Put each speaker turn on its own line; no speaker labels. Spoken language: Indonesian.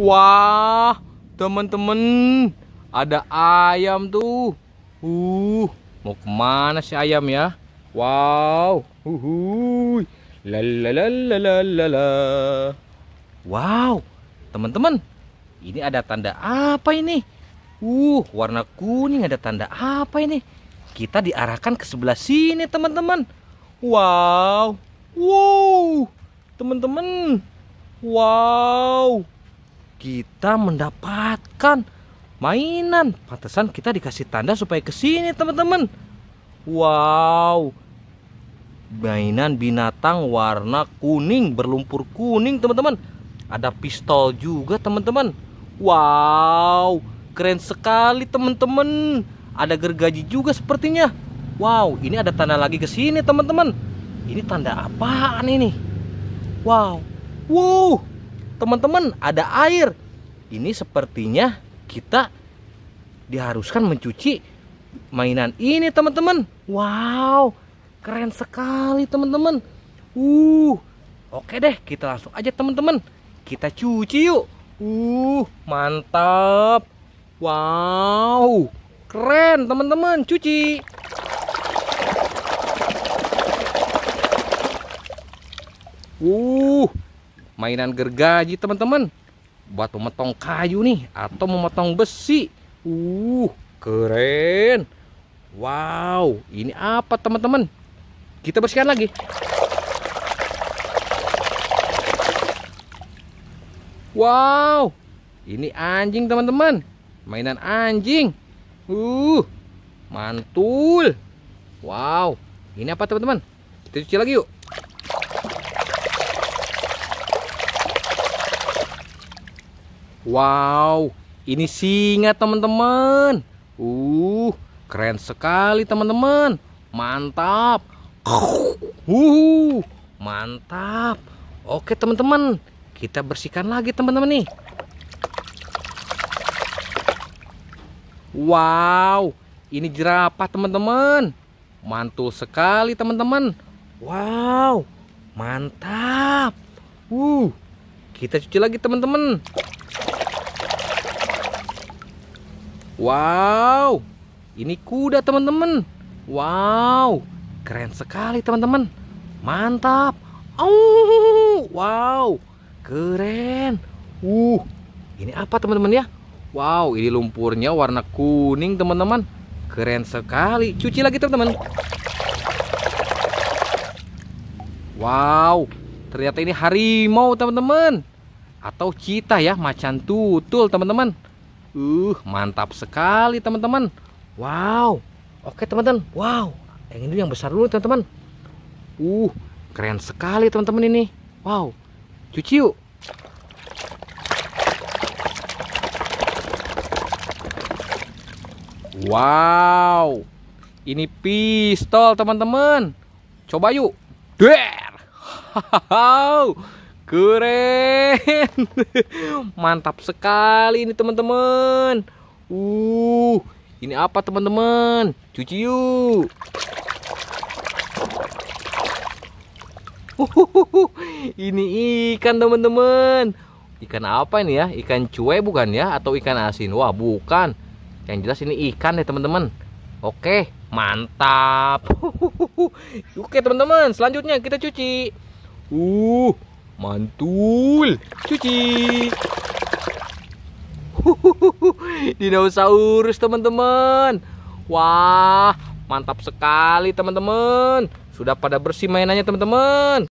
Wah, teman-teman ada ayam tuh. Uh, mau kemana sih ayam ya? Wow, uhuy, Wow, teman-teman, ini ada tanda apa ini? Uh, warna kuning ada tanda apa ini? Kita diarahkan ke sebelah sini, teman-teman. Wow, wow, teman-teman, wow kita mendapatkan mainan. Pantesan kita dikasih tanda supaya ke sini, teman-teman. Wow. Mainan binatang warna kuning, berlumpur kuning, teman-teman. Ada pistol juga, teman-teman. Wow, keren sekali, teman-teman. Ada gergaji juga sepertinya. Wow, ini ada tanda lagi ke sini, teman-teman. Ini tanda apaan ini? Wow. Wow teman-teman ada air ini sepertinya kita diharuskan mencuci mainan ini teman-teman wow keren sekali teman-teman uh oke deh kita langsung aja teman-teman kita cuci yuk uh mantap wow keren teman-teman cuci uh mainan gergaji teman-teman buat memotong kayu nih atau memotong besi uh keren wow ini apa teman-teman kita bersihkan lagi wow ini anjing teman-teman mainan anjing uh mantul wow ini apa teman-teman kita cuci lagi yuk Wow, ini singa teman-teman. Uh, keren sekali teman-teman. Mantap. Uh, mantap. Oke teman-teman, kita bersihkan lagi teman-teman nih. Wow, ini jerapah teman-teman. Mantul sekali teman-teman. Wow, mantap. Uh, kita cuci lagi teman-teman. Wow, ini kuda teman-teman. Wow, keren sekali teman-teman. Mantap. Oh, wow, keren. Uh, ini apa teman-teman ya? Wow, ini lumpurnya warna kuning teman-teman. Keren sekali. Cuci lagi teman-teman. Wow, ternyata ini harimau teman-teman. Atau cita ya, macan tutul teman-teman. Uh, mantap sekali teman-teman. Wow. Oke teman-teman. Wow. Yang ini yang besar dulu teman-teman. Uh, keren sekali teman-teman ini. Wow. Cuci yuk. Wow. Ini pistol teman-teman. Coba yuk. Der. Hahaha. Keren. Mantap sekali ini teman-teman. Uh, ini apa teman-teman? Cuci yuk. uh, ini ikan teman-teman. Ikan apa ini ya? Ikan cuek bukan ya? Atau ikan asin? Wah bukan. Yang jelas ini ikan ya teman-teman. Oke, mantap. Oke teman-teman, selanjutnya kita cuci. Uh, Mantul. Cuci. Dinosaurus teman-teman. Wah, mantap sekali teman-teman. Sudah pada bersih mainannya teman-teman.